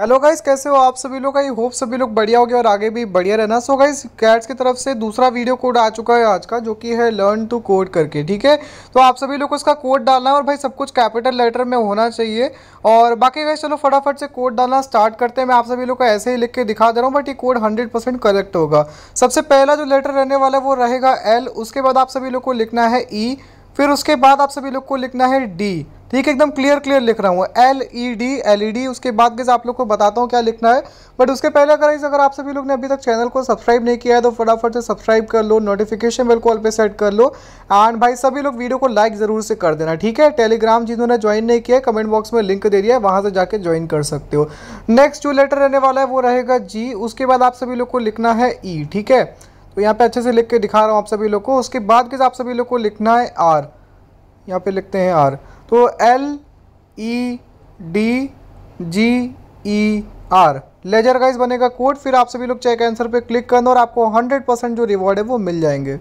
hello guys कैसे हो आप सभी लोग आई होप सभी लोग बढ़िया हो गए और आगे भी बढ़िया रहना सो गाइस कैट्स की तरफ से दूसरा वीडियो कोड आ चुका है आज का जो कि है लर्न टू कोड करके ठीक है तो आप सभी लोग को इसका कोड डालना है और भाई सब कुछ कैपिटल लेटर में होना चाहिए और बाकी गाइस चलो फटाफट से कोड डालना स्टार्ट करते हैं मैं आप सभी लोग को ऐसे ही लिख के दिखा दे रहा हूँ बट ये कोड हंड्रेड करेक्ट होगा सबसे पहला जो लेटर रहने वाला है वो रहेगा एल उसके बाद आप सभी लोग को लिखना है ई e, फिर उसके बाद आप सभी लोग को लिखना है डी ठीक तो है एकदम क्लियर क्लियर लिख रहा हूँ L E D L E D उसके बाद के आप लोग को बताता हूँ क्या लिखना है बट उसके पहले अगर इस अगर आप सभी लोग ने अभी तक चैनल को सब्सक्राइब नहीं किया है तो फटाफट से सब्सक्राइब कर लो नोटिफिकेशन बेल कॉल पे सेट कर लो एंड भाई सभी लोग वीडियो को लाइक ज़रूर से कर देना ठीक है टेलीग्राम जिन्होंने ज्वाइन नहीं किया कमेंट बॉक्स में लिंक दे दिया है वहाँ से जाके ज्वाइन कर सकते हो नेक्स्ट जो लेटर रहने वाला है वो रहेगा जी उसके बाद आप सभी लोग को लिखना है ई e, ठीक है तो यहाँ पे अच्छे से लिख के दिखा रहा हूँ आप सभी लोग को उसके बाद के आप सभी लोग को लिखना है आर यहाँ पे लिखते हैं आर तो L E D G E R ledger इस बनेगा कोड फिर आप सभी लोग चेक आंसर पे क्लिक करना और आपको 100 परसेंट जो रिवॉर्ड है वो मिल जाएंगे